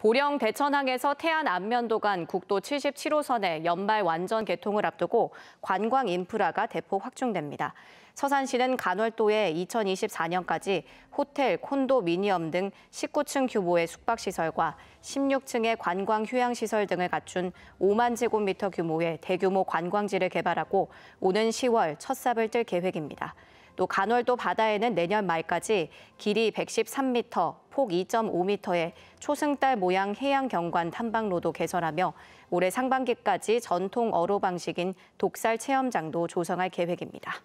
보령 대천항에서 태안 안면도 간 국도 77호선의 연말 완전 개통을 앞두고 관광 인프라가 대폭 확충됩니다. 서산시는 간월도에 2024년까지 호텔, 콘도, 미니엄 등 19층 규모의 숙박시설과 16층의 관광 휴양시설 등을 갖춘 5만 제곱미터 규모의 대규모 관광지를 개발하고 오는 10월 첫 삽을 뜰 계획입니다. 또 간월도 바다에는 내년 말까지 길이 113m, 폭 2.5m의 초승달 모양 해양경관 탐방로도 개설하며 올해 상반기까지 전통 어로 방식인 독살 체험장도 조성할 계획입니다.